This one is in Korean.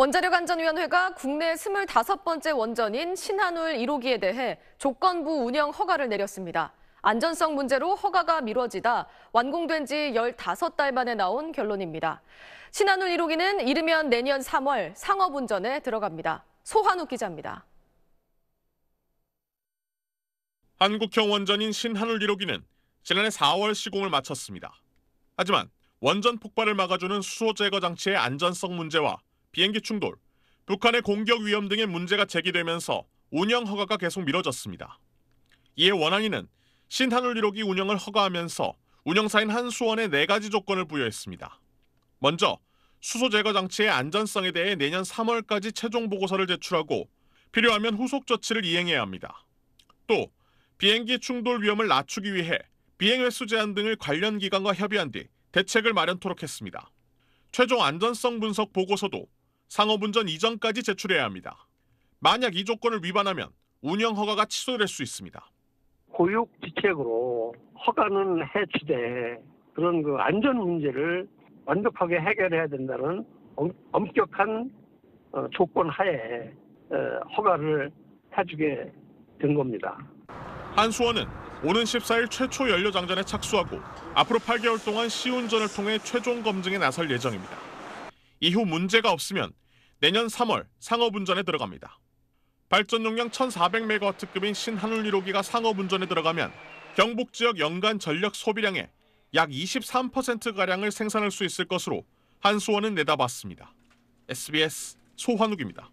원자력안전위원회가 국내 25번째 원전인 신한울 1호기에 대해 조건부 운영 허가를 내렸습니다. 안전성 문제로 허가가 미뤄지다 완공된 지 15달 만에 나온 결론입니다. 신한울 1호기는 이르면 내년 3월 상업 운전에 들어갑니다. 소환우 기자입니다. 한국형 원전인 신한울 1호기는 지난해 4월 시공을 마쳤습니다. 하지만 원전 폭발을 막아주는 수소 제거 장치의 안전성 문제와 비행기 충돌, 북한의 공격 위험 등의 문제가 제기되면서 운영 허가가 계속 미뤄졌습니다. 이에 원안위는 신한울 1호기 운영을 허가하면서 운영사인 한수원에 네 가지 조건을 부여했습니다. 먼저 수소 제거 장치의 안전성에 대해 내년 3월까지 최종 보고서를 제출하고 필요하면 후속 조치를 이행해야 합니다. 또 비행기 충돌 위험을 낮추기 위해 비행 횟수 제한 등을 관련 기관과 협의한 뒤 대책을 마련토록 했습니다. 최종 안전성 분석 보고서도 상업운전 이전까지 제출해야 합니다. 만약 이 조건을 위반하면 운영 허가가 취소될 수 있습니다. 고육지책으로 허가는 해치되 그런 그 안전 문제를 완벽하게 해결해야 된다는 엄격한 어, 조건 하에 어, 허가를 해주게 된 겁니다. 한수원은 오는 14일 최초 연료장전에 착수하고 앞으로 8개월 동안 시운전을 통해 최종 검증에 나설 예정입니다. 이후 문제가 없으면 내년 3월 상업운전에 들어갑니다. 발전 용량 1 4 0 0메가급인 신한울 1호기가 상업운전에 들어가면 경북 지역 연간 전력 소비량의 약 23%가량을 생산할 수 있을 것으로 한수원은 내다봤습니다. SBS 소환욱입니다.